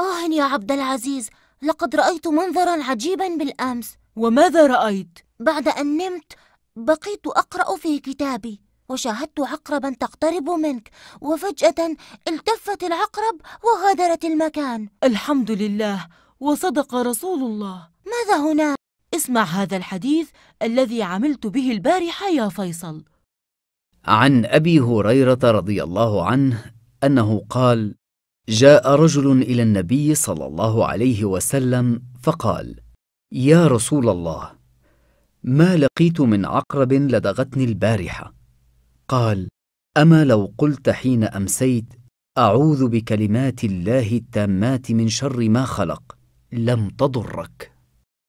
آه يا عبد العزيز لقد رأيت منظرا عجيبا بالأمس وماذا رأيت؟ بعد أن نمت بقيت أقرأ في كتابي وشاهدت عقربا تقترب منك وفجأة التفت العقرب وغادرت المكان الحمد لله وصدق رسول الله ماذا هنا؟ اسمع هذا الحديث الذي عملت به البارحة يا فيصل عن أبي هريرة رضي الله عنه أنه قال جاء رجل الى النبي صلى الله عليه وسلم فقال يا رسول الله ما لقيت من عقرب لدغتني البارحه قال اما لو قلت حين امسيت اعوذ بكلمات الله التامات من شر ما خلق لم تضرك